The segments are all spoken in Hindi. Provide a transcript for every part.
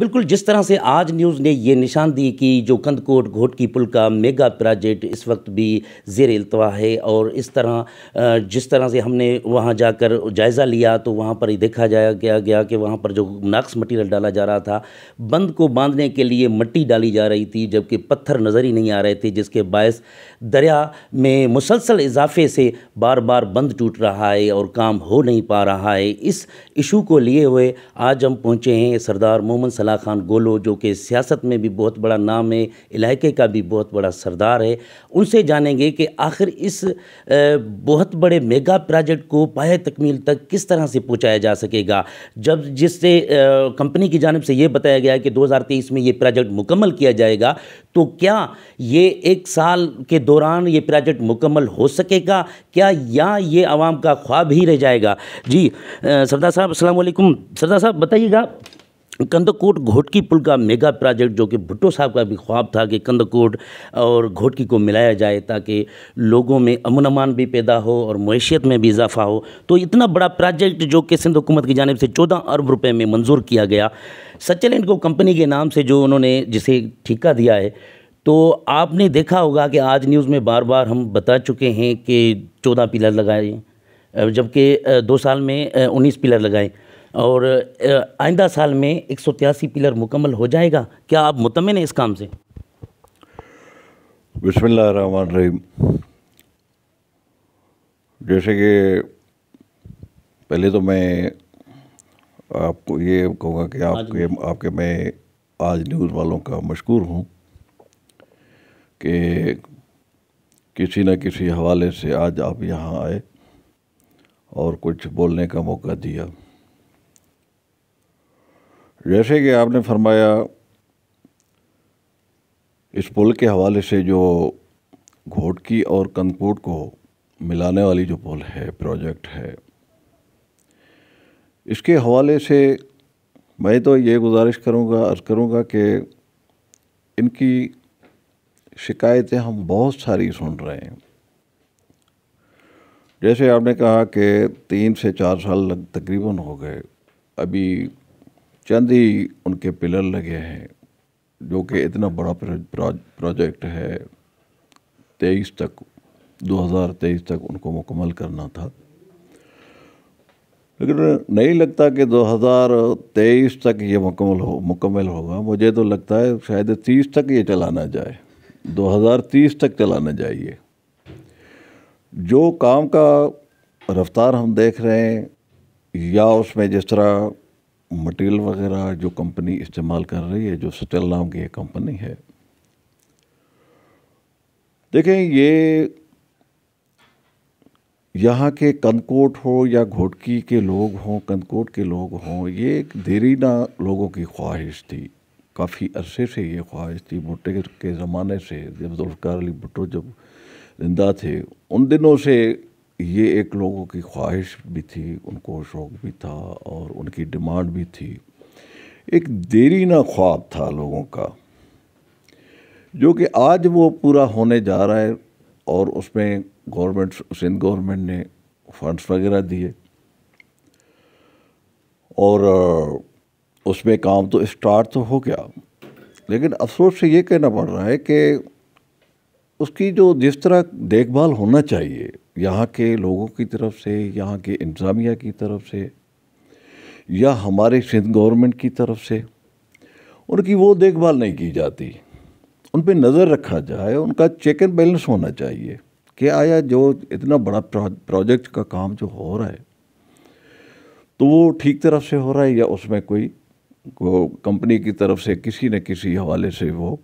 बिल्कुल जिस तरह से आज न्यूज़ ने ये निशान दी कि जो कंदकोट घोट की पुल का मेगा प्रोजेक्ट इस वक्त भी जेर अल्तवा है और इस तरह जिस तरह से हमने वहाँ जाकर जायज़ा लिया तो वहाँ पर ही देखा जाया गया गया कि वहाँ पर जो नाक्स मटेरियल डाला जा रहा था बंद को बांधने के लिए मट्टी डाली जा रही थी जबकि पत्थर नज़र ही नहीं आ रहे थे जिसके बायस दरिया में मुसलसल इजाफे से बार बार बंद टूट रहा है और काम हो नहीं पा रहा है इस इशू को लिए हुए आज हम पहुँचे हैं सरदार मोहम्मद सलाह खान गोलो जो कि सियासत में भी बहुत बड़ा नाम है इलाके का भी बहुत बड़ा सरदार है उनसे जानेंगे कि आखिर इस बहुत बड़े मेगा प्रोजेक्ट को पाए तकमील तक किस तरह से पहुँचाया जा सकेगा जब जिससे कंपनी की जानब से ये बताया गया कि तेईस में ये प्रोजेक्ट मुकम्मल किया जाएगा तो क्या ये एक साल के दौरान ये प्रोजेक्ट मुकम्मल हो सकेगा क्या या ये आवाम का ख्वाब ही रह जाएगा जी सरदार साहब असलकुम सरदार साहब बताइएगा कंदकोट घोटकी पुल का मेगा प्रोजेक्ट जो कि भुट्टो साहब का भी ख्वाब था कि कंदकोट और घोटकी को मिलाया जाए ताकि लोगों में अमन अमान भी पैदा हो और मैशियत में भी इजाफा हो तो इतना बड़ा प्रोजेक्ट जो कि सिंध हुकूमत की जानब से चौदह अरब रुपये में मंजूर किया गया सचलैंड को कंपनी के नाम से जो उन्होंने जिसे ठीका दिया है तो आपने देखा होगा कि आज न्यूज़ में बार बार हम बता चुके हैं कि चौदह पिलर लगाए जबकि दो साल में उन्नीस पिलर लगाएँ और आइंदा साल में एक सौ तिरासी पिलर मुकम्मल हो जाएगा क्या आप मुतमिन हैं इस काम से बसमान रहीम जैसे कि पहले तो मैं आपको ये कहूँगा कि हाँ आपके आपके मैं आज न्यूज़ वालों का मशहूर हूँ कि किसी न किसी हवाले से आज आप यहाँ आए और कुछ बोलने का मौका दिया जैसे कि आपने फरमाया इस पुल के हवाले से जो घोटकी और कंदकूट को मिलाने वाली जो पुल है प्रोजेक्ट है इसके हवाले से मैं तो ये गुजारिश करूँगा अर्ज़ करूँगा कि इनकी शिकायतें हम बहुत सारी सुन रहे हैं जैसे आपने कहा कि तीन से चार साल तकरीबन हो गए अभी चंद ही उनके पिलर लगे हैं जो कि इतना बड़ा प्रोजेक्ट है तेईस तक 2023 तक उनको मुकम्मल करना था लेकिन नहीं लगता कि 2023 तक ये मुकम्मल हो मुकम्मल होगा मुझे तो लगता है शायद 30 तक ये चलाना जाए 2030 तक चलाना चाहिए जो काम का रफ्तार हम देख रहे हैं या उसमें जिस तरह मटेरियल वगैरह जो कंपनी इस्तेमाल कर रही है जो सटेल नाम की एक कंपनी है देखें ये यहाँ के कंदकोट हो या घोटकी के लोग हों कंदकोट के लोग हों ये एक देरीना लोगों की ख्वाहिश थी काफ़ी अरसे से ये ख्वाहिश थी भुट्टे के ज़माने से जब जुल्फ़ार अली भुट्टो जब जिंदा थे उन दिनों से ये एक लोगों की ख्वाहिश भी थी उनको शौक़ भी था और उनकी डिमांड भी थी एक देरी ना ख्वाब था लोगों का जो कि आज वो पूरा होने जा रहा है और उसमें गवर्नमेंट सिंध गवर्नमेंट ने फंड्स वगैरह दिए और उसमें काम तो स्टार्ट तो हो गया लेकिन अफसोस से ये कहना पड़ रहा है कि उसकी जो जिस तरह देखभाल होना चाहिए यहाँ के लोगों की तरफ से यहाँ के इंतज़ामिया की तरफ से या हमारे सिंध गवर्नमेंट की तरफ से उनकी वो देखभाल नहीं की जाती उन पर नज़र रखा जाए उनका चेक एंड बैलेंस होना चाहिए कि आया जो इतना बड़ा प्रोजेक्ट का काम जो हो रहा है तो वो ठीक तरफ से हो रहा है या उसमें कोई को कंपनी की तरफ से किसी न किसी हवाले से वो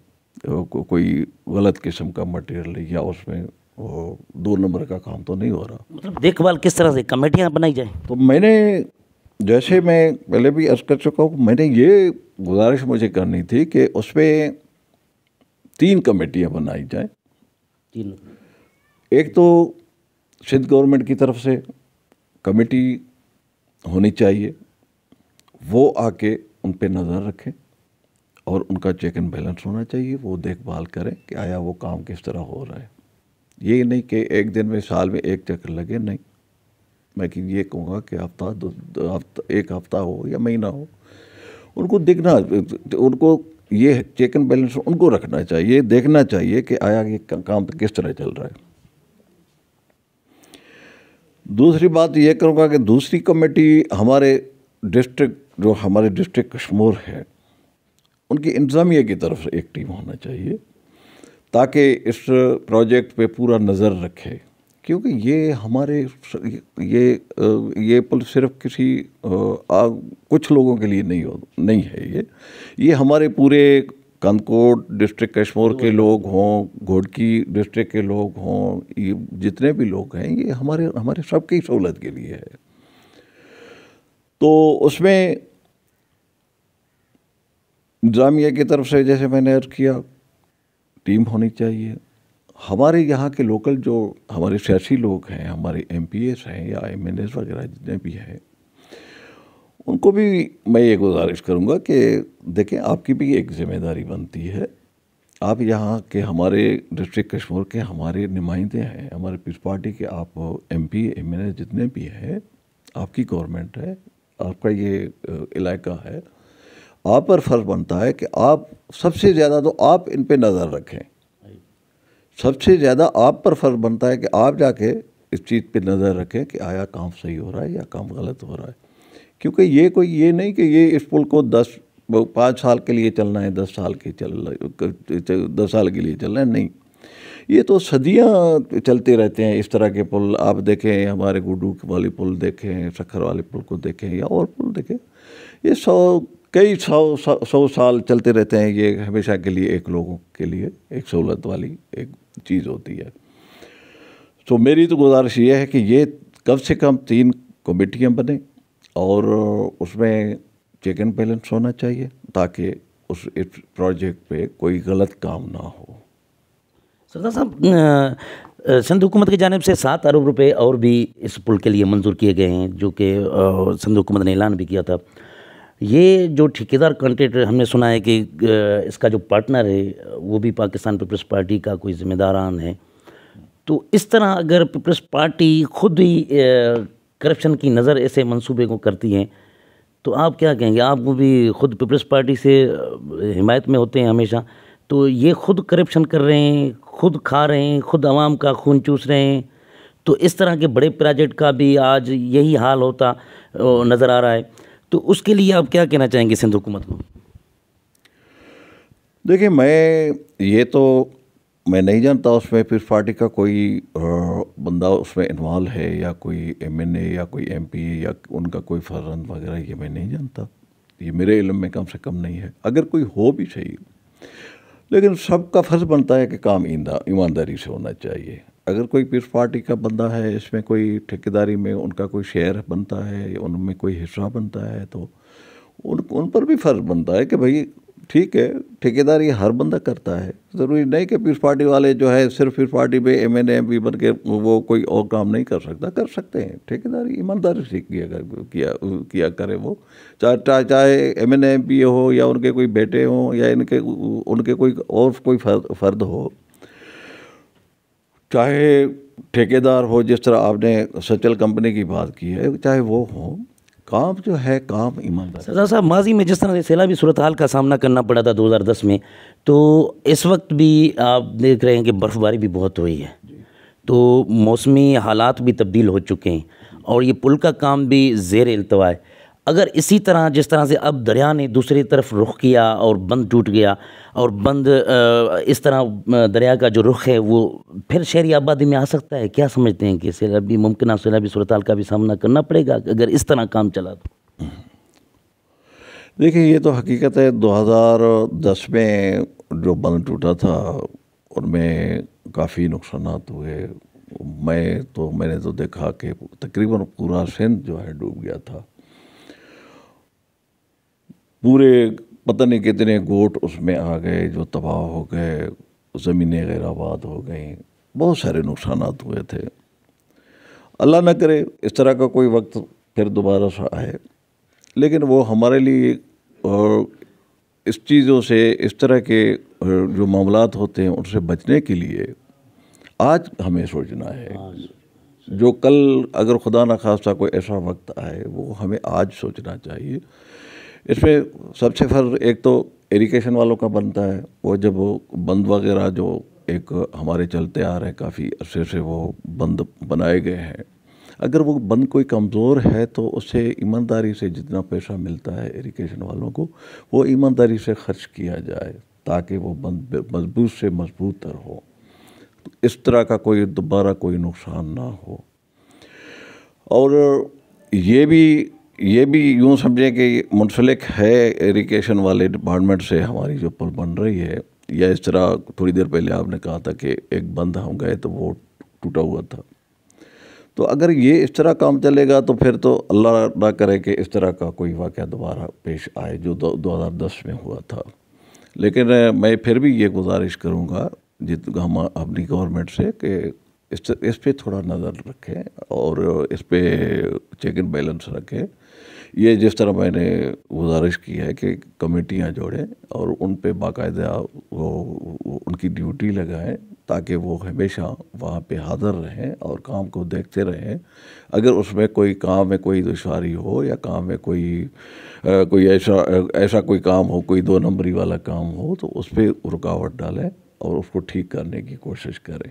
को, कोई गलत किस्म का मटेरियल या उसमें वो दो नंबर का काम तो नहीं हो रहा मतलब देखभाल किस तरह से कमेटियाँ बनाई जाए तो मैंने जैसे मैं पहले भी अर्ज कर चुका हूँ मैंने ये गुजारिश मुझे करनी थी कि उसमें तीन कमेटियाँ बनाई जाए तीन एक तो सिंध गवर्नमेंट की तरफ से कमेटी होनी चाहिए वो आके उन पर नज़र रखें और उनका चेक एंड बैलेंस होना चाहिए वो देखभाल करें कि आया वो काम किस तरह हो रहा है ये नहीं कि एक दिन में साल में एक चक्कर लगे नहीं मैं कि ये कहूँगा कि हफ्ता दो, दो हफ्ता एक हफ्ता हो या महीना हो उनको दिखना उनको ये चेक एंड बैलेंस उनको रखना चाहिए देखना चाहिए कि आया ये काम तो किस तरह चल रहा है दूसरी बात ये करूँगा कि दूसरी कमेटी हमारे डिस्ट्रिक्ट जो हमारे डिस्ट्रिक्ट कश्मीर है उनकी इंतज़ामिया की तरफ से एक टीम होना चाहिए ताकि इस प्रोजेक्ट पे पूरा नज़र रखे क्योंकि ये हमारे ये ये पुल सिर्फ किसी आ, कुछ लोगों के लिए नहीं हो नहीं है ये ये हमारे पूरे कंदकोट डिस्ट्रिक्ट कश्मीर के लोग हों घोड़की डिस्ट्रिक्ट के लोग हों जितने भी लोग हैं ये हमारे हमारे सबकी सहूलत के लिए है तो उसमें जामिया की तरफ से जैसे मैंने अर्ज़ किया टीम होनी चाहिए हमारे यहाँ के लोकल जो हमारे सियासी लोग हैं हमारे एम हैं या एम वगैरह जितने भी हैं उनको भी मैं ये गुजारिश करूँगा कि देखें आपकी भी एक जिम्मेदारी बनती है आप यहाँ के हमारे डिस्ट्रिक्ट कश्मीर के हमारे नुमाइंदे हैं हमारे पीस पार्टी के आप एम पी एम जितने भी हैं आपकी गवर्नमेंट है आपका ये इलाका है आप पर फ़र्ज़ बनता है कि आप सबसे ज़्यादा तो आप इन पर नज़र रखें सबसे ज़्यादा आप पर फ़र्ज़ बनता है कि आप जाके इस चीज़ पर नज़र रखें कि आया काम सही हो रहा है या काम गलत हो रहा है क्योंकि ये कोई ये नहीं कि ये इस पुल को दस पाँच साल के लिए चलना है दस साल के चल दस साल के लिए चलना है नहीं ये तो सदियाँ चलते रहते हैं इस तरह के पुल आप देखें हमारे गुडू वाली पुल देखें सखर वाले पुल को देखें या और पुल देखें ये सौ कई सौ सौ साल चलते रहते हैं ये हमेशा के लिए एक लोगों के लिए एक सहूलत वाली एक चीज़ होती है तो मेरी तो गुजारिश ये है कि ये कम से कम तीन कमेटियाँ बने और उसमें चेक एंड बैलेंस होना चाहिए ताकि उस इस प्रोजेक्ट पे कोई गलत काम ना हो सरदार साहब सिंध हुकूमत की जानब से सात अरब रुपए और भी इस पुल के लिए मंजूर किए गए हैं जो कि सिंध हुकूमत ने ऐलान भी किया था ये जो ठेकेदार कॉन्ट्रैक्ट हमने सुना है कि इसका जो पार्टनर है वो भी पाकिस्तान पीपल्स पार्टी का कोई जिम्मेदारान है तो इस तरह अगर पीपल्स पार्टी खुद ही करप्शन की नज़र ऐसे मंसूबे को करती है तो आप क्या कहेंगे आप भी खुद पीपल्स पार्टी से हिमायत में होते हैं हमेशा तो ये खुद करप्शन कर रहे हैं खुद खा रहे हैं खुद आवाम का खून चूस रहे हैं तो इस तरह के बड़े प्रोजेक्ट का भी आज यही हाल होता नज़र आ रहा है तो उसके लिए आप क्या कहना चाहेंगे सिंध हुकूमत को देखिए मैं ये तो मैं नहीं जानता उसमें फिर पार्टी का कोई बंदा उसमें इन्वॉल्व है या कोई एमएनए या कोई एमपी या उनका कोई फरंद वगैरह ये मैं नहीं जानता ये मेरे इलम में कम से कम नहीं है अगर कोई हो भी चाहिए लेकिन सबका फ़र्ज़ बनता है कि काम ईंदा ईमानदारी से होना चाहिए अगर कोई पीस पार्टी का बंदा है इसमें कोई ठेकेदारी में उनका कोई शेयर बनता है उनमें कोई हिस्सा बनता है तो उन उन पर भी फ़र्ज बनता है कि भाई ठीक है ठेकेदारी हर बंदा करता है ज़रूरी नहीं कि पीस पार्टी वाले जो है सिर्फ पीस पार्टी में एम एन एम भी बन के वो कोई और काम नहीं कर सकता कर सकते हैं ठेकेदारी ईमानदारी से किया कर किया किया करे वो चाहे चाहे एम एन एम पी हो या उनके कोई बेटे हों या इनके उनके कोई और कोई फर्द हो चाहे ठेकेदार हो जिस तरह आपने सचल कंपनी की बात की है चाहे वो हो काम जो है काम ईमानदार सदा साहब माजी में जिस तरह से सैलाबी सूरत हाल का सामना करना पड़ा था 2010 में तो इस वक्त भी आप देख रहे हैं कि बर्फ़बारी भी बहुत हुई है तो मौसमी हालात भी तब्दील हो चुके हैं और ये पुल का काम भी जेर अल्तवा है अगर इसी तरह जिस तरह से अब दरिया ने दूसरी तरफ रुख किया और बंद टूट गया और बंद इस तरह दरिया का जो रुख है वो फिर शहरी आबादी में आ सकता है क्या समझते हैं कि सैलाबी मुमकिन सैलाबी सूरत का भी सामना करना पड़ेगा अगर इस तरह काम चला तो देखिए ये तो हकीकत है 2010 में जो बंद टूटा था उनमें काफ़ी नुकसान हुए मैं तो मैंने तो देखा कि तकरीबन पूरा सिंध जो है डूब गया था पूरे पता नहीं कितने गोट उसमें आ गए जो तबाह हो गए ज़मीनें गैराबाद हो गई बहुत सारे नुकसान हुए थे अल्लाह न करे इस तरह का कोई वक्त फिर दोबारा सा आए लेकिन वो हमारे लिए और इस चीज़ों से इस तरह के जो मामला होते हैं उनसे बचने के लिए आज हमें सोचना है हाँ। जो कल अगर खुदा न खास्ता कोई ऐसा वक्त आए वो हमें आज सोचना चाहिए इसमें सबसे फर्क एक तो इरिगेशन वालों का बनता है वो जब वो बंद वगैरह जो एक हमारे चलते आ रहे काफ़ी अरसे से वो बंद बनाए गए हैं अगर वो बंद कोई कमज़ोर है तो उसे ईमानदारी से जितना पैसा मिलता है इरिगेशन वालों को वो ईमानदारी से खर्च किया जाए ताकि वो बंद मजबूत से मजबूत तर हो तो इस तरह का कोई दोबारा कोई नुकसान ना हो और ये भी ये भी यूँ समझें कि मुंसलिक है इरीगेशन वाले डिपार्टमेंट से हमारी जो पुल बन रही है या इस तरह थोड़ी देर पहले आपने कहा था कि एक बंद हम गए तो वो टूटा हुआ था तो अगर ये इस तरह काम चलेगा तो फिर तो अल्लाह ना करे कि इस तरह का कोई वाक़ दोबारा पेश आए जो दो हज़ार दस में हुआ था लेकिन मैं फिर भी ये गुजारिश करूँगा जित हम अपनी गवर्नमेंट से कि इस इस पर थोड़ा नज़र रखें और इस पर चेक एंड बैलेंस रखें ये जिस तरह मैंने गुजारिश की है कि कमेटियाँ जोड़ें और उन पर बाकायदा वो, वो उनकी ड्यूटी लगाएं ताकि वो हमेशा वहाँ पे हाज़र रहें और काम को देखते रहें अगर उसमें कोई काम में कोई दुशारी हो या काम में कोई आ, कोई ऐसा ऐसा कोई काम हो कोई दो नंबरी वाला काम हो तो उस पर रुकावट डालें और उसको ठीक करने की कोशिश करें